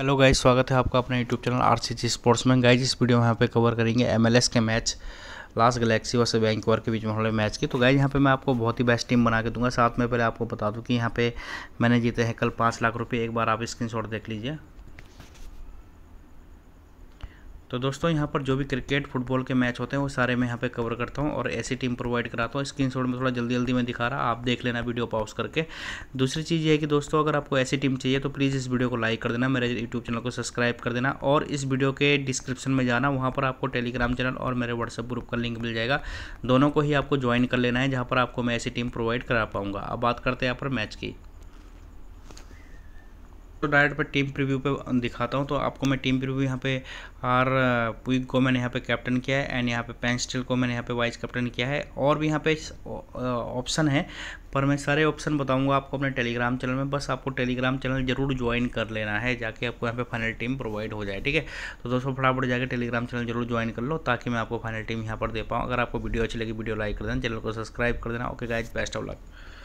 hello guys स्वागत है आपका अपने YouTube channel R C G sports में गाइज इस वीडियो में यहाँ पे कवर करेंगे एमएलएस के मैच लास्ट गलेक्सी और बैंकवर के बीच में होने मैच की तो गाइज यहाँ पे मैं आपको बहुत ही बेस्ट टीम बना के दूंगा साथ में पहले आपको बता दूँ कि यहाँ पे मैंने जीते हैं कल पाँच लाख रुपये एक बार आप शॉट देख लीजिए तो दोस्तों यहाँ पर जो भी क्रिकेट फुटबॉल के मैच होते हैं वो सारे मैं यहाँ पे कवर करता हूँ और ऐसी टीम प्रोवाइड कराता हूँ स्क्रीन में थोड़ा जल्दी जल्दी मैं दिखा रहा आप देख लेना वीडियो पॉज करके दूसरी चीज़ ये है कि दोस्तों अगर आपको ऐसी टीम चाहिए तो प्लीज़ इस वीडियो को लाइक कर देना मेरे यूट्यूब चैनल को सब्सक्राइब कर देना और इस वीडियो के डिस्क्रिप्शन में जाना वहाँ पर आपको टेलीग्राम चैनल और मेरे व्हाट्सअप ग्रुप का लिंक मिल जाएगा दोनों को ही आपको ज्वाइन कर लेना है जहाँ पर आपको मैं ऐसी टीम प्रोवाइड करा पाऊँगा अब बात करते हैं यहाँ पर मैच की तो डायरेक्ट पर टीम प्रीव्यू पे दिखाता हूँ तो आपको मैं टीम प्रीव्यू यहाँ पे आर पुइक को मैंने यहाँ पे कैप्टन किया है एंड यहाँ पे पेंस्टिल को मैंने यहाँ पे वाइस कैप्टन किया है और भी यहाँ पे ऑप्शन है पर मैं सारे ऑप्शन बताऊंगा आपको अपने टेलीग्राम चैनल में बस आपको टेलीग्राम चैनल जरूर ज्वाइन कर लेना है जाके आपको यहाँ पे फाइनल टीम प्रोवाइड हो जाए ठीक है तो दोस्तों फटाफट जाके टेलीग्राम चैनल जरूर ज्वाइन कर लो ताकि मैं आपको फाइनल टीम यहाँ पर दे पाऊँ अगर आपको वीडियो अच्छी लगी वीडियो लाइक कर देना चैनल को सब्सक्राइब कर देना okay guys best of luck